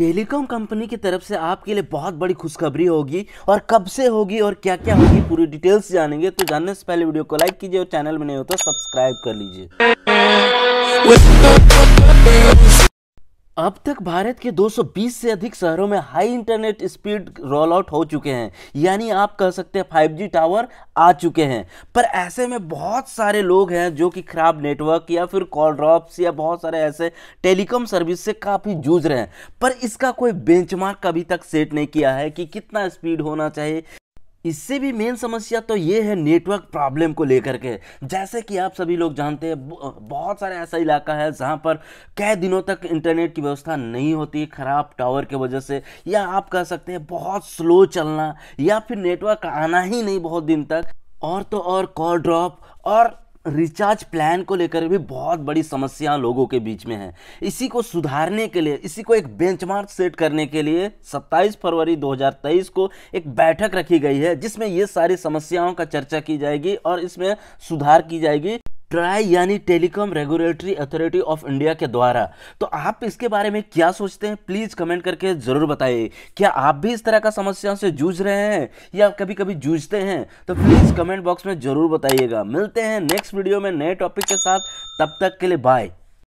telecom company की तरफ से आपके लिए बहुत बड़ी खुशखबरी होगी और कब से होगी और क्या क्या होगी पूरी डिटेल्स जानेंगे तो जानने से पहले वीडियो को लाइक कीजिए और चैनल में नहीं हो तो सब्सक्राइब कर लीजिए अब तक भारत के 220 से अधिक शहरों में high internet speed roll out हो चुके हैं यानी आप कह सकते हैं 5G टावर आ चुके हैं पर ऐसे में बहुत सारे लोग हैं जो कि खराब नेटवर्क या फिर कॉल ड्रॉप्स या बहुत सारे ऐसे टेलीकॉम सर्विस से काफ़ी जूझ रहे हैं पर इसका कोई बेंचमार्क अभी तक सेट नहीं किया है कि कितना स्पीड होना चाहिए इससे भी मेन समस्या तो ये है नेटवर्क प्रॉब्लम को लेकर के जैसे कि आप सभी लोग जानते हैं बहुत सारे ऐसा इलाका है जहाँ पर कई दिनों तक इंटरनेट की व्यवस्था नहीं होती ख़राब टावर के वजह से या आप कह सकते हैं बहुत स्लो चलना या फिर नेटवर्क आना ही नहीं बहुत दिन तक और तो और कॉल ड्रॉप और रिचार्ज प्लान को लेकर भी बहुत बड़ी समस्या लोगों के बीच में है इसी को सुधारने के लिए इसी को एक बेंचमार्क सेट करने के लिए 27 फरवरी 2023 को एक बैठक रखी गई है जिसमें ये सारी समस्याओं का चर्चा की जाएगी और इसमें सुधार की जाएगी ट्राई यानी telecom regulatory authority of India के द्वारा तो आप इसके बारे में क्या सोचते हैं प्लीज़ कमेंट करके ज़रूर बताइए क्या आप भी इस तरह का समस्या से जूझ रहे हैं या कभी कभी जूझते हैं तो प्लीज़ कमेंट बॉक्स में ज़रूर बताइएगा मिलते हैं नेक्स्ट वीडियो में नए टॉपिक के साथ तब तक के लिए बाय